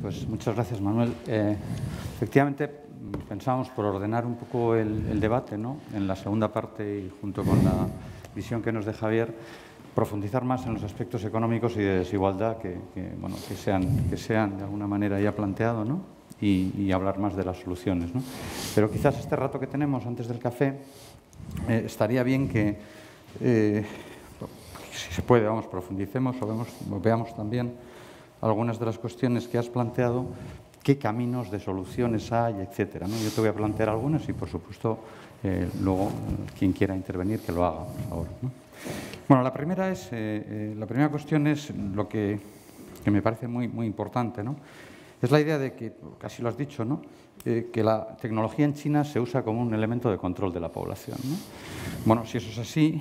Pues muchas gracias, Manuel. Eh, efectivamente, pensábamos por ordenar un poco el, debate, ¿no? En la segunda parte y junto con la visión que nos deja Javier, profundizar más en los aspectos económicos y de desigualdad que, bueno, que, sean, que sean de alguna manera ya planteado ¿no? y, hablar más de las soluciones. ¿no? Pero quizás este rato que tenemos antes del café eh, estaría bien que, eh, si se puede, vamos, profundicemos o vemos, veamos también algunas de las cuestiones que has planteado, qué caminos de soluciones hay, etcétera. Yo te voy a plantear algunas y, por supuesto, eh, luego quien quiera intervenir que lo haga, por favor. Bueno, la primera, es, eh, eh, la primera cuestión es lo que, que, me parece muy, muy importante. ¿no? Es la idea de que, casi lo has dicho, ¿no? que la tecnología en China se usa como un elemento de control de la población. Bueno, si eso es así,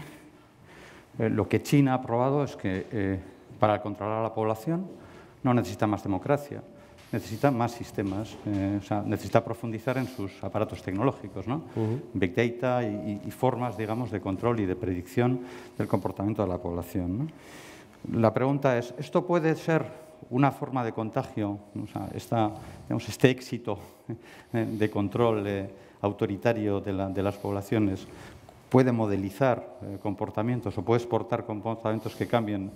lo que China ha probado es que para controlar a la población, no necesita más democracia, necesita más sistemas, eh, o sea, necesita profundizar en sus aparatos tecnológicos, ¿no? Big data y, formas, digamos, de control y de predicción del comportamiento de la población. La pregunta es, ¿esto puede ser una forma de contagio, o sea, este éxito eh, de control eh, autoritario de, las poblaciones puede modelizar comportamientos o puede exportar comportamientos que cambien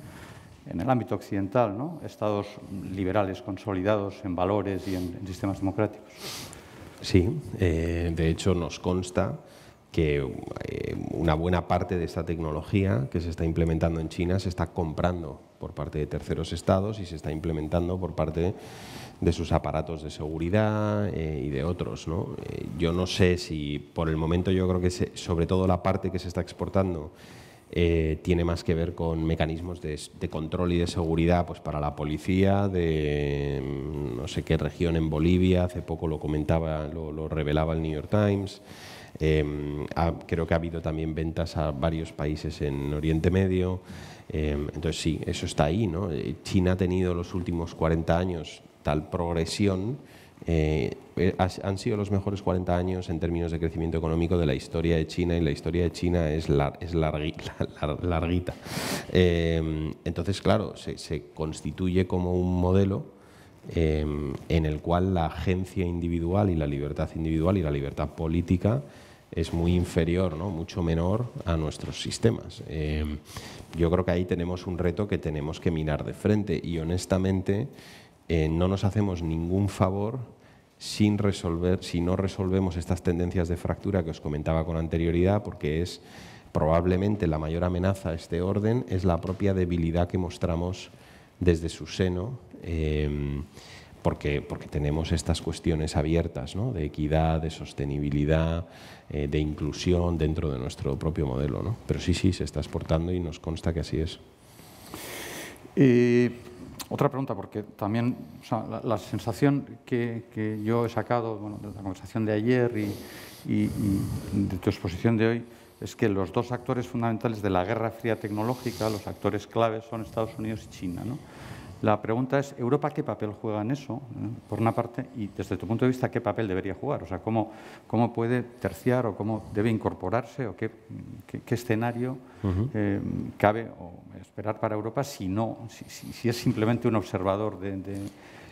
en el ámbito occidental, ¿no? estados liberales consolidados en valores y en, sistemas democráticos. Sí, eh, de hecho nos consta que eh, una buena parte de esta tecnología que se está implementando en China se está comprando por parte de terceros estados y se está implementando por parte de sus aparatos de seguridad eh, y de otros. ¿no? yo no sé si por el momento yo creo que sobre todo la parte que se está exportando eh, tiene más que ver con mecanismos de, control y de seguridad pues para la policía de mm, no sé qué región en Bolivia, hace poco lo comentaba, lo, revelaba el New York Times. Em, creo que ha habido también ventas a varios países en Oriente Medio. Em, entonces sí, eso está ahí. ¿no? Eh, China ha tenido los últimos 40 años tal progresión eh, eh, han sido los mejores 40 años en términos de crecimiento económico de la historia de China y la historia de China es, es larguita. Em, entonces, claro, se, constituye como un modelo em, en el cual la agencia individual y la libertad individual y la libertad política es muy inferior, ¿no? mucho menor a nuestros sistemas. Em, yo creo que ahí tenemos un reto que tenemos que mirar de frente y honestamente eh, no nos hacemos ningún favor sin resolver, si no resolvemos estas tendencias de fractura que os comentaba con anterioridad, porque es probablemente la mayor amenaza a este orden, es la propia debilidad que mostramos desde su seno. Em, porque, porque, tenemos estas cuestiones abiertas de equidad, de sostenibilidad, eh, de inclusión dentro de nuestro propio modelo. ¿no? Pero sí, sí, se está exportando y nos consta que así es. Eh, otra pregunta, porque también la, sensación que, yo he sacado de la conversación de ayer y, de tu exposición de hoy es que los dos actores fundamentales de la Guerra Fría Tecnológica, los actores claves, son Estados Unidos y China. ¿no? La pregunta es, ¿Europa qué papel juega en eso? Eh? Por una parte, y desde tu punto de vista, ¿qué papel debería jugar? O sea, ¿cómo, cómo puede terciar o cómo debe incorporarse o qué, qué, escenario eh, cabe o esperar para Europa si no, si, es simplemente un observador de,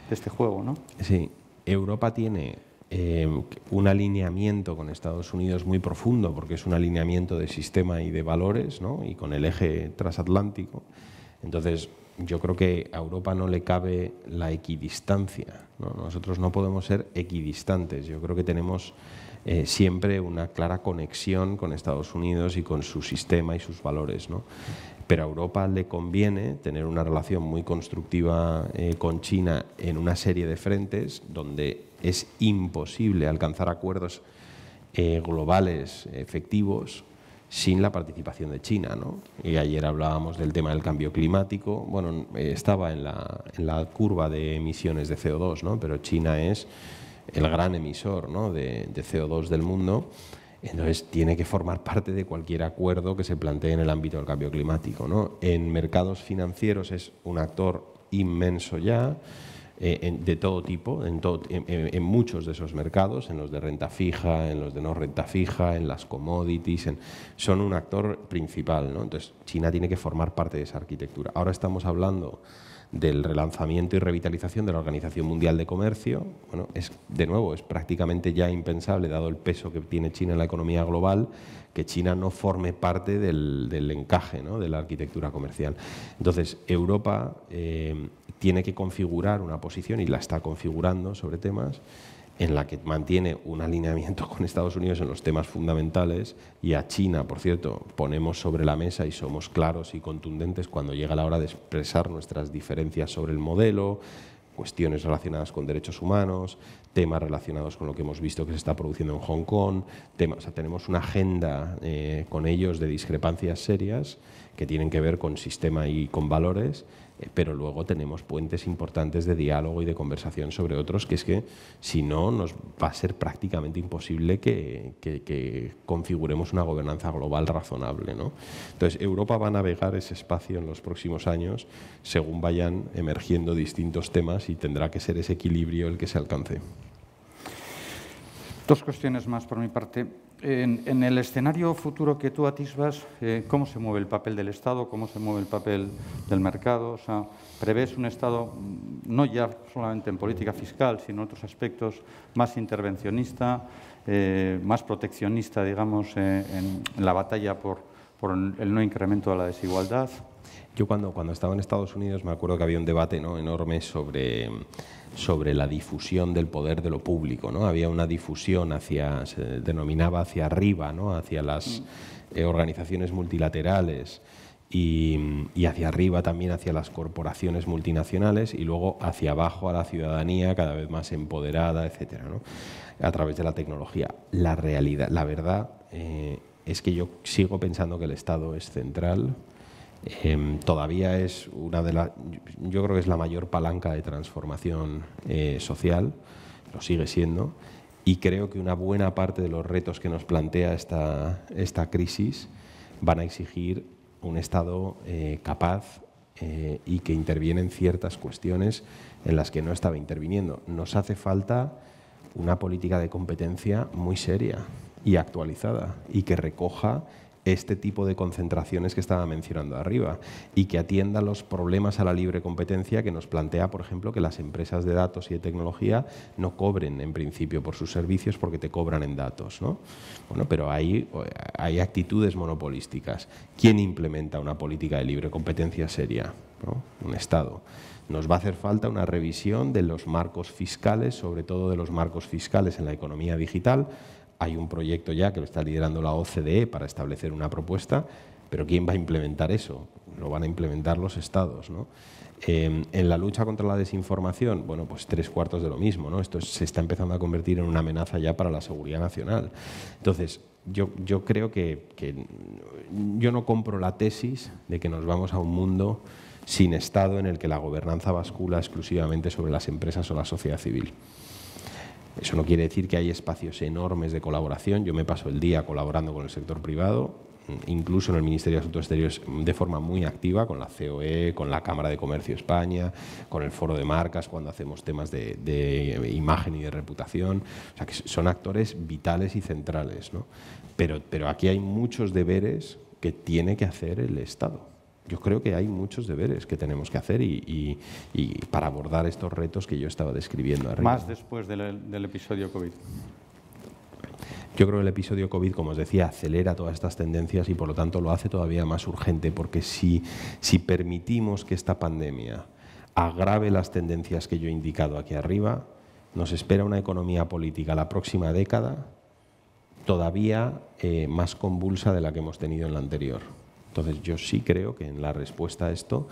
este juego? ¿no? Sí, Europa tiene eh, un alineamiento con Estados Unidos muy profundo, porque es un alineamiento de sistema y de valores, ¿no? y con el eje transatlántico. Entonces, yo creo que a Europa no le cabe la equidistancia. Nosotros no podemos ser equidistantes. Yo creo que tenemos eh, siempre una clara conexión con Estados Unidos y con su sistema y sus valores. Pero a Europa le conviene tener una relación muy constructiva eh, con China en una serie de frentes donde es imposible alcanzar acuerdos eh, globales efectivos sin la participación de China. ¿no? Y ayer hablábamos del tema del cambio climático. Bueno, eh, estaba en la, curva de emisiones de CO2, ¿no? pero China es el gran emisor de, CO2 del mundo. Entonces tiene que formar parte de cualquier acuerdo que se plantee en el ámbito del cambio climático. ¿no? En mercados financieros es un actor inmenso ya eh, de todo tipo, en, muchos de esos mercados, en los de renta fija, en los de no renta fija, en las commodities, son un actor principal. Entonces, China tiene que formar parte de esa arquitectura. Ahora estamos hablando del relanzamiento y revitalización de la Organización Mundial de Comercio. Bueno, es, de nuevo, es prácticamente ya impensable, dado el peso que tiene China en la economía global, que China no forme parte del, encaje de la arquitectura comercial. Entonces, Europa eh, tiene que configurar una posición, y la está configurando sobre temas, en la que mantiene un alineamiento con Estados Unidos en los temas fundamentales y a China, por cierto, ponemos sobre la mesa y somos claros y contundentes cuando llega la hora de expresar nuestras diferencias sobre el modelo, cuestiones relacionadas con derechos humanos, temas relacionados con lo que hemos visto que se está produciendo en Hong Kong, tenemos una agenda eh, con ellos de discrepancias serias que tienen que ver con sistema y con valores eh, pero luego tenemos puentes importantes de diálogo y de conversación sobre otros, que es que si no nos va a ser prácticamente imposible que, configuremos una gobernanza global razonable. ¿no? Entonces, Europa va a navegar ese espacio en los próximos años según vayan emergiendo distintos temas y tendrá que ser ese equilibrio el que se alcance. Dos cuestiones más por mi parte. En, el escenario futuro que tú atisbas, eh, ¿cómo se mueve el papel del Estado? ¿Cómo se mueve el papel del mercado? O sea, ¿prevés un Estado, mm, no ya solamente en política fiscal, sino en otros aspectos, más intervencionista, eh, más proteccionista, digamos, eh, en, la batalla por, por el no incremento de la desigualdad? Yo cuando, cuando estaba en Estados Unidos me acuerdo que había un debate ¿no? enorme sobre sobre la difusión del poder de lo público, ¿no? Había una difusión hacia, se denominaba hacia arriba, ¿no? Hacia las mm. eh, organizaciones multilaterales y, hacia arriba también hacia las corporaciones multinacionales y luego hacia abajo a la ciudadanía cada vez más empoderada, etcétera, A través de la tecnología. La realidad, la verdad eh, es que yo sigo pensando que el Estado es central, Em, todavía es una de las, yo creo que es la mayor palanca de transformación eh, social, lo sigue siendo, y creo que una buena parte de los retos que nos plantea esta, esta crisis van a exigir un Estado eh, capaz eh, y que interviene en ciertas cuestiones en las que no estaba interviniendo. Nos hace falta una política de competencia muy seria y actualizada y que recoja este tipo de concentraciones que estaba mencionando arriba y que atienda los problemas a la libre competencia que nos plantea, por ejemplo, que las empresas de datos y de tecnología no cobren en principio por sus servicios porque te cobran en datos. ¿no? Bueno, pero hay, hay actitudes monopolísticas. ¿Quién implementa una política de libre competencia seria? Un Estado. Nos va a hacer falta una revisión de los marcos fiscales, sobre todo de los marcos fiscales en la economía digital, hay un proyecto ya que lo está liderando la OCDE para establecer una propuesta, pero ¿quién va a implementar eso? Lo van a implementar los estados. Em, en la lucha contra la desinformación, bueno, pues tres cuartos de lo mismo. ¿no? Esto se está empezando a convertir en una amenaza ya para la seguridad nacional. Entonces, yo, creo que yo no compro la tesis de que nos vamos a un mundo sin Estado en el que la gobernanza bascula exclusivamente sobre las empresas o la sociedad civil. Eso no quiere decir que hay espacios enormes de colaboración. Yo me paso el día colaborando con el sector privado, mm, incluso en el Ministerio de Asuntos Exteriores mm, de forma muy activa, con la COE, con la Cámara de Comercio España, con el Foro de Marcas, cuando hacemos temas de, imagen y de reputación. O sea, que son actores vitales y centrales. ¿no? pero aquí hay muchos deberes que tiene que hacer el Estado yo creo que hay muchos deberes que tenemos que hacer y, para abordar estos retos que yo estaba describiendo. Arriba. Más después del, episodio COVID. Yo creo que el episodio COVID, como os decía, acelera todas estas tendencias y por lo tanto lo hace todavía más urgente porque si, permitimos que esta pandemia agrave las tendencias que yo he indicado aquí arriba, nos espera una economía política la próxima década todavía eh, más convulsa de la que hemos tenido en la anterior. Entonces yo sí creo que en la respuesta a esto,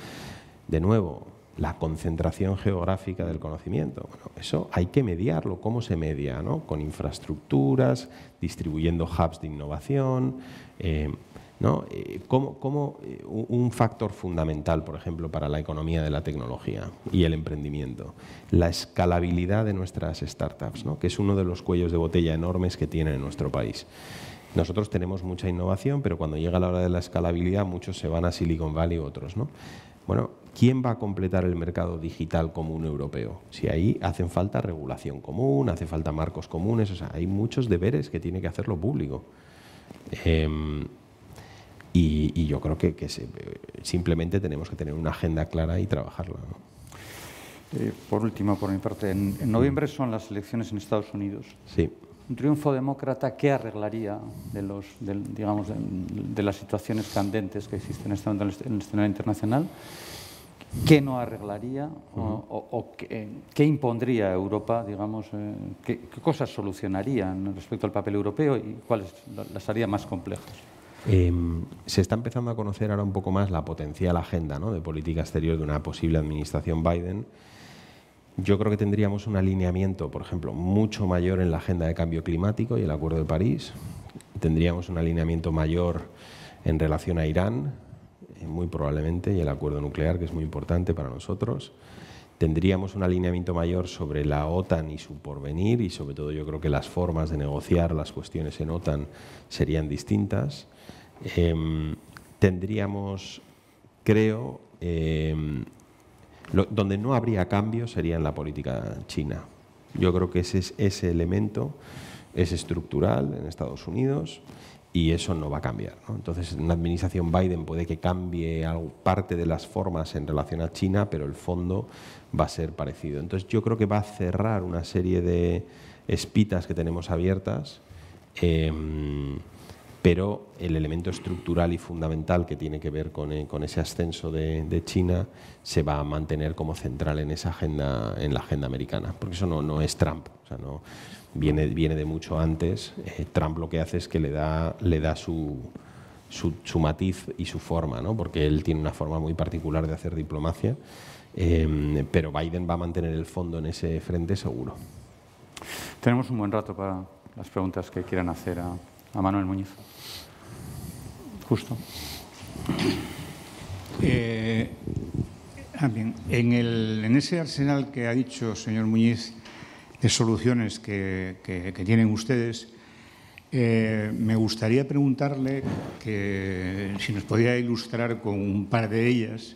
de nuevo, la concentración geográfica del conocimiento. eso hay que mediarlo. ¿Cómo se media? Con infraestructuras, distribuyendo hubs de innovación. Eh, eh, eh, un factor fundamental, por ejemplo, para la economía de la tecnología y el emprendimiento? La escalabilidad de nuestras startups, que es uno de los cuellos de botella enormes que tiene en nuestro país. Nosotros tenemos mucha innovación, pero cuando llega la hora de la escalabilidad, muchos se van a Silicon Valley y otros. ¿no? Bueno, ¿quién va a completar el mercado digital común europeo? Si ahí hacen falta regulación común, hace falta marcos comunes, o sea, hay muchos deberes que tiene que hacerlo público. Em, y, yo creo que, simplemente tenemos que tener una agenda clara y trabajarla. Eh, por último, por mi parte, en, en noviembre son las elecciones en Estados Unidos. Sí un triunfo demócrata ¿qué arreglaría de, los, las situaciones candentes que existen este en el escenario internacional, qué no arreglaría o, qué, impondría a Europa, digamos, eh, qué, cosas solucionarían respecto al papel europeo y cuáles las haría más complejas. Em, se está empezando a conocer ahora un poco más la potencial agenda ¿no? de política exterior de una posible administración Biden yo creo que tendríamos un alineamiento, por ejemplo, mucho mayor en la agenda de cambio climático y el Acuerdo de París. Tendríamos un alineamiento mayor en relación a Irán, eh, muy probablemente, y el acuerdo nuclear, que es muy importante para nosotros. Tendríamos un alineamiento mayor sobre la OTAN y su porvenir, y sobre todo yo creo que las formas de negociar las cuestiones en OTAN serían distintas. Em, tendríamos, creo, em, donde no habría cambio sería en la política china. Yo creo que ese, ese elemento es estructural en Estados Unidos y eso no va a cambiar. Entonces, una la administración Biden puede que cambie algo, parte de las formas en relación a China, pero el fondo va a ser parecido. Entonces, yo creo que va a cerrar una serie de espitas que tenemos abiertas. Em, pero el elemento estructural y fundamental que tiene que ver con, eh, ese ascenso de, China se va a mantener como central en esa agenda, en la agenda americana, porque eso no, no es Trump, no, viene, viene de mucho antes. Eh, Trump lo que hace es que le da, le da su, su, matiz y su forma, ¿no? porque él tiene una forma muy particular de hacer diplomacia, em, pero Biden va a mantener el fondo en ese frente seguro. Tenemos un buen rato para las preguntas que quieran hacer a a Manuel Muñiz. Justo. Eh, ah, en, ese arsenal que ha dicho, señor Muñiz, de soluciones que, tienen ustedes, eh, me gustaría preguntarle que, si nos podía ilustrar con un par de ellas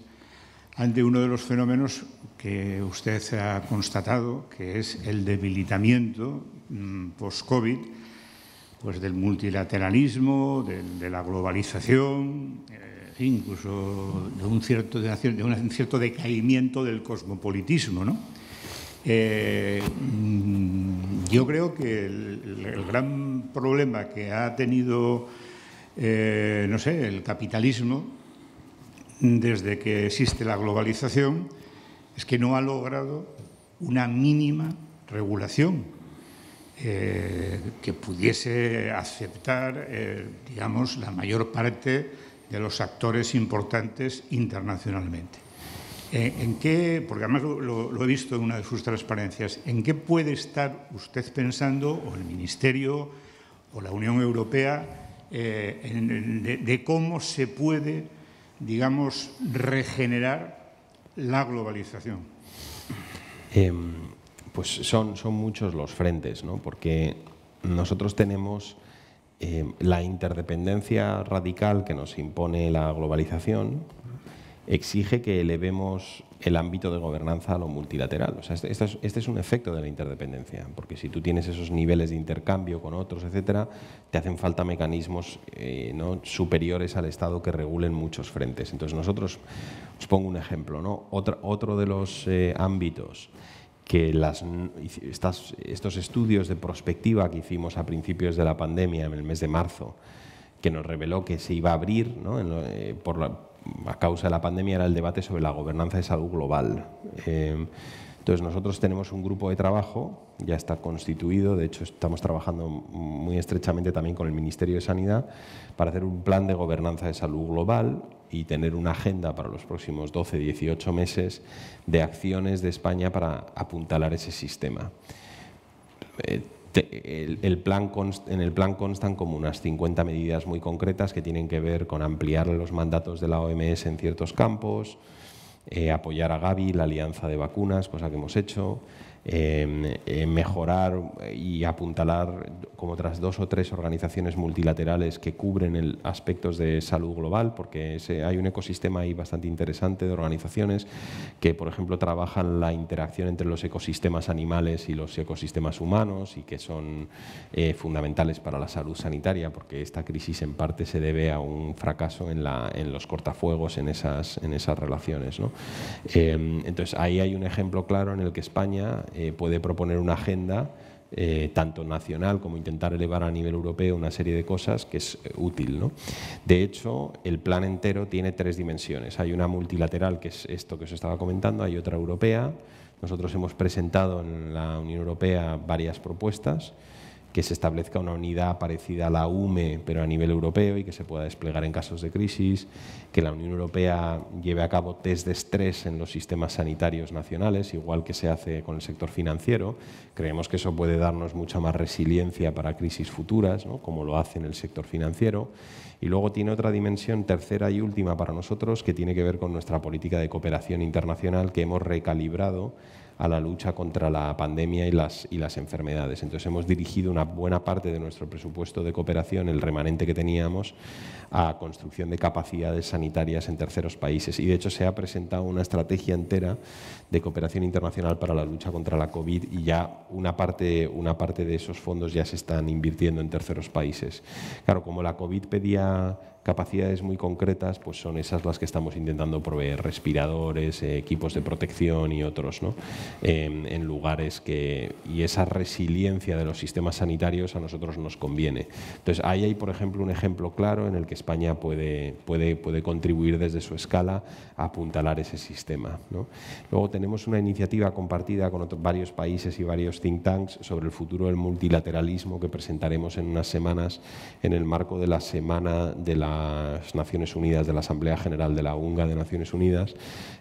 ante uno de los fenómenos que usted ha constatado, que es el debilitamiento mm, post-COVID pues del multilateralismo, de, la globalización, eh, incluso de un, cierto, decaimiento del cosmopolitismo. ¿no? Eh, yo creo que el, gran problema que ha tenido, eh, no sé, el capitalismo desde que existe la globalización es que no ha logrado una mínima regulación eh, que pudiese aceptar, eh, digamos, la mayor parte de los actores importantes internacionalmente. Eh, ¿En qué, porque además lo, he visto en una de sus transparencias, en qué puede estar usted pensando, o el Ministerio, o la Unión Europea, de, de cómo se puede, digamos, regenerar la globalización? Em, pues son, son muchos los frentes, ¿no? porque nosotros tenemos eh, la interdependencia radical que nos impone la globalización, exige que elevemos el ámbito de gobernanza a lo multilateral. O sea, este, este, este es, un efecto de la interdependencia, porque si tú tienes esos niveles de intercambio con otros, etc., te hacen falta mecanismos eh, ¿no? superiores al Estado que regulen muchos frentes. Entonces nosotros, os pongo un ejemplo, ¿no? Otra, otro de los eh, ámbitos que las, estos estudios de prospectiva que hicimos a principios de la pandemia, en el mes de marzo, que nos reveló que se iba a abrir, eh, por a causa de la pandemia, era el debate sobre la gobernanza de salud global. Eh, entonces, nosotros tenemos un grupo de trabajo ya está constituido. De hecho, estamos trabajando muy estrechamente también con el Ministerio de Sanidad para hacer un plan de gobernanza de salud global y tener una agenda para los próximos 12, 18 meses de acciones de España para apuntalar ese sistema. Eh, el, plan en el plan constan como unas 50 medidas muy concretas que tienen que ver con ampliar los mandatos de la OMS en ciertos campos, eh, apoyar a Gavi, la alianza de vacunas, cosa que hemos hecho, Em, eh, mejorar y apuntalar como otras dos o tres organizaciones multilaterales que cubren el aspectos de salud global, porque hay un ecosistema ahí bastante interesante de organizaciones que, por ejemplo, trabajan la interacción entre los ecosistemas animales y los ecosistemas humanos y que son eh, fundamentales para la salud sanitaria, porque esta crisis en parte se debe a un fracaso en, la, en los cortafuegos en esas, en esas relaciones. Em, entonces, ahí hay un ejemplo claro en el que España eh, puede proponer una agenda eh, tanto nacional como intentar elevar a nivel europeo una serie de cosas que es eh, útil. ¿no? De hecho, el plan entero tiene tres dimensiones. Hay una multilateral, que es esto que os estaba comentando, hay otra europea. Nosotros hemos presentado en la Unión Europea varias propuestas que se establezca una unidad parecida a la UME, pero a nivel europeo y que se pueda desplegar en casos de crisis, que la Unión Europea lleve a cabo test de estrés en los sistemas sanitarios nacionales, igual que se hace con el sector financiero. Creemos que eso puede darnos mucha más resiliencia para crisis futuras, como lo hace en el sector financiero. Y luego tiene otra dimensión tercera y última para nosotros que tiene que ver con nuestra política de cooperación internacional que hemos recalibrado a la lucha contra la pandemia y las, enfermedades. Entonces hemos dirigido una buena parte de nuestro presupuesto de cooperación, el remanente que teníamos, a construcción de capacidades sanitarias en terceros países. Y de hecho se ha presentado una estrategia entera de cooperación internacional para la lucha contra la COVID y ya una parte, una parte de esos fondos ya se están invirtiendo en terceros países. Claro, como la COVID pedía capacidades muy concretas, pues son esas las que estamos intentando proveer, respiradores, eh, equipos de protección y otros, ¿no? en lugares que... Y esa resiliencia de los sistemas sanitarios a nosotros nos conviene. Entonces, ahí hay, por ejemplo, un ejemplo claro en el que España puede, puede, puede contribuir desde su escala a apuntalar ese sistema. Luego tenemos una iniciativa compartida con varios países y varios think tanks sobre el futuro del multilateralismo que presentaremos en unas semanas en el marco de la Semana de la Naciones Unidas, de la Asamblea General de la UNGA de Naciones Unidas,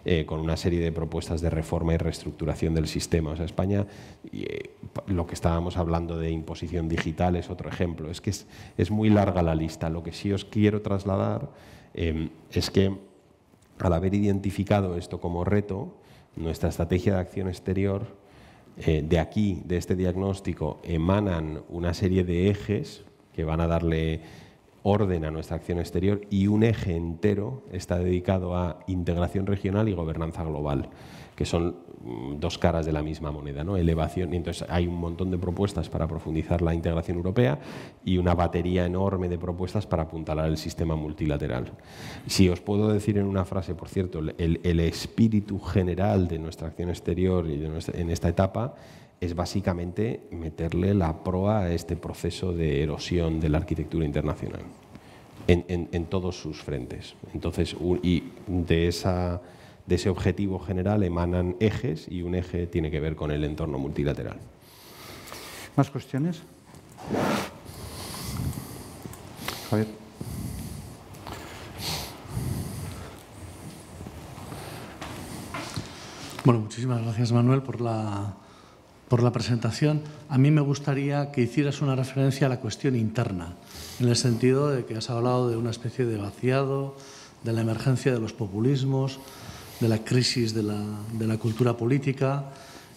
eh, con una serie de propuestas de reforma y reestructuración del sistema. O sea, España, y, eh, lo que estábamos hablando de imposición digital es otro ejemplo. Es que es, muy larga la lista. Lo que sí os quiero trasladar em, es que al haber identificado esto como reto, nuestra estrategia de acción exterior eh, de aquí, de este diagnóstico, emanan una serie de ejes que van a darle orden a nuestra acción exterior y un eje entero está dedicado a integración regional y gobernanza global, que son mm, dos caras de la misma moneda, ¿no? Elevación, y entonces hay un montón de propuestas para profundizar la integración europea y una batería enorme de propuestas para apuntalar el sistema multilateral. Si os puedo decir en una frase, por cierto, el, espíritu general de nuestra acción exterior y en esta etapa es básicamente meterle la proa a este proceso de erosión de la arquitectura internacional en, todos sus frentes. Entonces, y de, esa, de ese objetivo general emanan ejes y un eje tiene que ver con el entorno multilateral. ¿Más cuestiones? Javier. Bueno, muchísimas gracias Manuel por la por la presentación, a mí me gustaría que hicieras una referencia a la cuestión interna, en el sentido de que has hablado de una especie de vaciado, de la emergencia de los populismos, de la crisis de la, cultura política.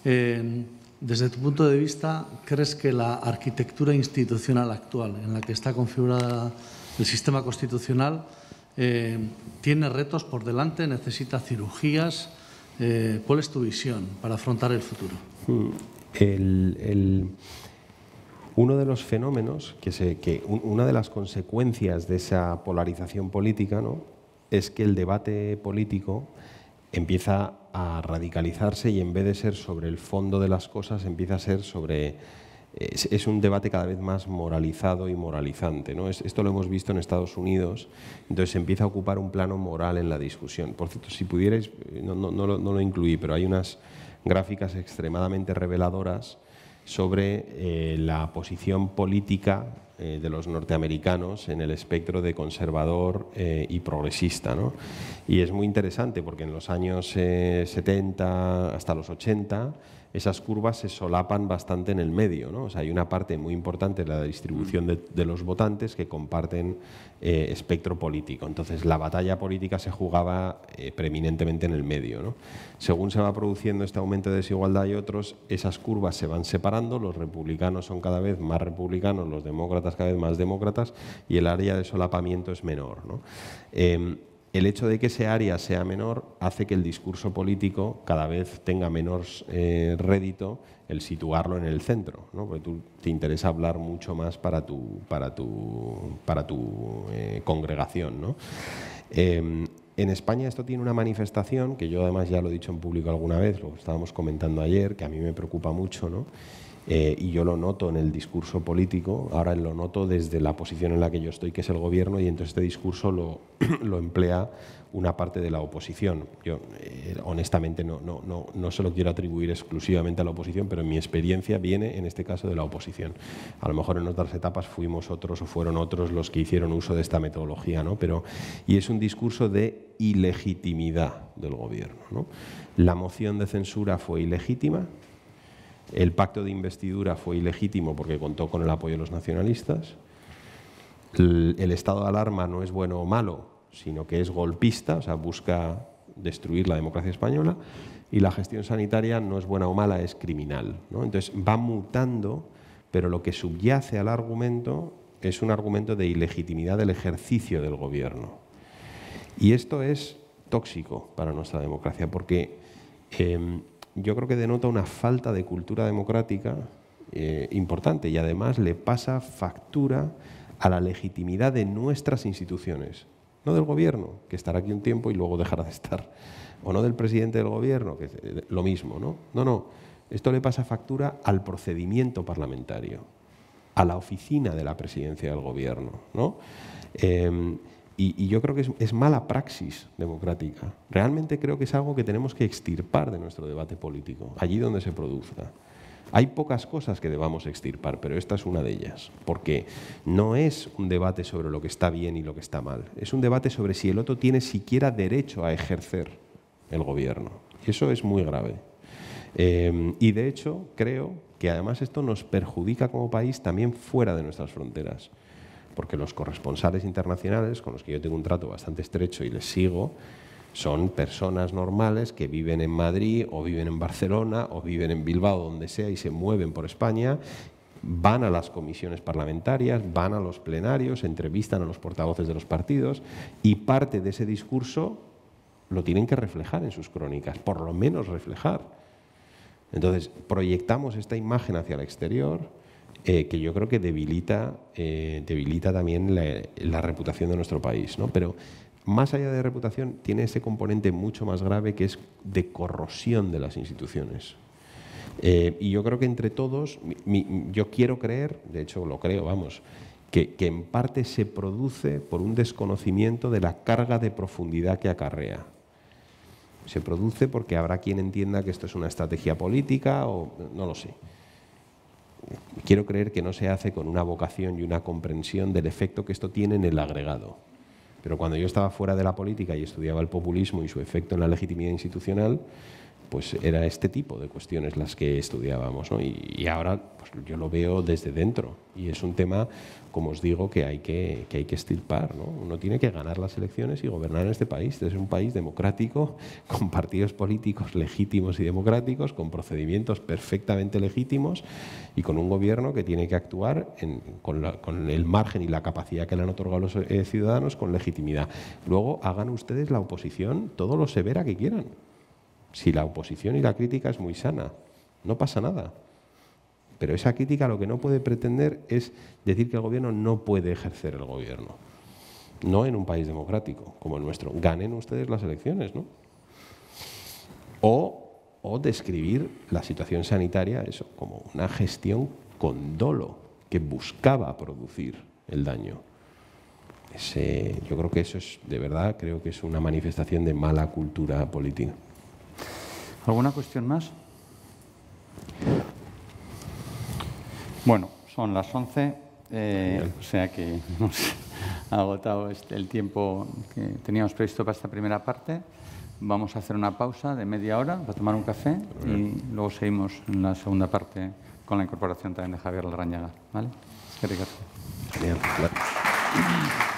Eh, desde tu punto de vista, ¿crees que la arquitectura institucional actual, en la que está configurada el sistema constitucional, eh, tiene retos por delante, necesita cirugías? Eh, ¿Cuál es tu visión para afrontar el futuro? Mm uno de los fenómenos, que, una de las consecuencias de esa polarización política, ¿no? es que el debate político empieza a radicalizarse y en vez de ser sobre el fondo de las cosas, empieza a ser sobre... Es, un debate cada vez más moralizado y moralizante. ¿no? esto lo hemos visto en Estados Unidos, entonces empieza a ocupar un plano moral en la discusión. Por cierto, si pudierais, no, no, no lo incluí, pero hay unas gráficas extremadamente reveladoras sobre eh, la posición política eh, de los norteamericanos en el espectro de conservador eh, y progresista. Y es muy interesante porque en los años 70 hasta los 80 esas curvas se solapan bastante en el medio. ¿no? hay una parte muy importante de la distribución mm. de, los votantes que comparten eh, espectro político. Entonces, la batalla política se jugaba eh, preeminentemente en el medio. Según se va produciendo este aumento de desigualdad y otros, esas curvas se van separando, los republicanos son cada vez más republicanos, los demócratas cada vez más demócratas y el área de solapamiento es menor. Em, el hecho de que ese área sea menor hace que el discurso político cada vez tenga menos eh, rédito el situarlo en el centro, ¿no? porque tú te interesa hablar mucho más para tu, para para tu eh, congregación. Em, en España esto tiene una manifestación, que yo además ya lo he dicho en público alguna vez, lo estábamos comentando ayer, que a mí me preocupa mucho, ¿no? Eh, y yo lo noto en el discurso político, ahora lo noto desde la posición en la que yo estoy, que es el gobierno, y entonces este discurso lo, emplea una parte de la oposición. Yo, eh, honestamente, no, no, se lo quiero atribuir exclusivamente a la oposición, pero mi experiencia viene, en este caso, de la oposición. A lo mejor en otras etapas fuimos otros o fueron otros los que hicieron uso de esta metodología, ¿no? Pero, y es un discurso de ilegitimidad del gobierno. ¿no? La moción de censura fue ilegítima, el pacto de investidura fue ilegítimo porque contó con el apoyo de los nacionalistas. El, estado de alarma no es bueno o malo, sino que es golpista, o sea, busca destruir la democracia española. Y la gestión sanitaria no es buena o mala, es criminal. Entonces va mutando, pero lo que subyace al argumento es un argumento de ilegitimidad del ejercicio del gobierno. Y esto es tóxico para nuestra democracia, porque em, yo creo que denota una falta de cultura democrática eh, importante y además le pasa factura a la legitimidad de nuestras instituciones, no del gobierno, que estará aquí un tiempo y luego dejará de estar, o no del presidente del gobierno, que es eh, lo mismo, ¿no? No, no, esto le pasa factura al procedimiento parlamentario, a la oficina de la presidencia del gobierno, ¿no? Em, y, yo creo que es, mala praxis democrática. Realmente creo que es algo que tenemos que extirpar de nuestro debate político, allí donde se produzca. Hay pocas cosas que debamos extirpar, pero esta es una de ellas, porque no es un debate sobre lo que está bien y lo que está mal, es un debate sobre si el otro tiene siquiera derecho a ejercer el gobierno. Eso es muy grave. Eh, y de hecho, creo que además esto nos perjudica como país también fuera de nuestras fronteras porque los corresponsales internacionales, con los que yo tengo un trato bastante estrecho y les sigo, son personas normales que viven en Madrid o viven en Barcelona o viven en Bilbao, donde sea, y se mueven por España, van a las comisiones parlamentarias, van a los plenarios, entrevistan a los portavoces de los partidos y parte de ese discurso lo tienen que reflejar en sus crónicas, por lo menos reflejar. Entonces, proyectamos esta imagen hacia el exterior, eh, que yo creo que debilita, eh, debilita también la, reputación de nuestro país. ¿no? Pero más allá de reputación, tiene ese componente mucho más grave que es de corrosión de las instituciones. Eh, y yo creo que entre todos, yo quiero creer, de hecho lo creo, vamos, que, en parte se produce por un desconocimiento de la carga de profundidad que acarrea. Se produce porque habrá quien entienda que esto es una estrategia política o no lo sé quiero creer que no se hace con una vocación y una comprensión del efecto que esto tiene en el agregado. Pero cuando yo estaba fuera de la política y estudiaba el populismo y su efecto en la legitimidad institucional, pues era este tipo de cuestiones las que estudiábamos. ¿no? Y, ahora pues, yo lo veo desde dentro y es un tema, como os digo, que hay que, que hay que estirpar. ¿no? Uno tiene que ganar las elecciones y gobernar en este país. Este es un país democrático, con partidos políticos legítimos y democráticos, con procedimientos perfectamente legítimos y con un gobierno que tiene que actuar con, el margen y la capacidad que le han otorgado los eh, ciudadanos con legitimidad. Luego hagan ustedes la oposición todo lo severa que quieran. Si la oposición y la crítica es muy sana, no pasa nada. Pero esa crítica lo que no puede pretender es decir que el gobierno no puede ejercer el gobierno. No en un país democrático como el nuestro. Ganen ustedes las elecciones, ¿no? O, describir la situación sanitaria, eso, como una gestión con dolo, que buscaba producir el daño. yo creo que eso es, de verdad, creo que es una manifestación de mala cultura política. ¿Alguna cuestión más? Bueno, son las 11, eh, o sea que hemos agotado este, el tiempo que teníamos previsto para esta primera parte. Vamos a hacer una pausa de media hora para tomar un café y luego seguimos en la segunda parte con la incorporación también de Javier Larrañaga. ¿Vale? Gracias.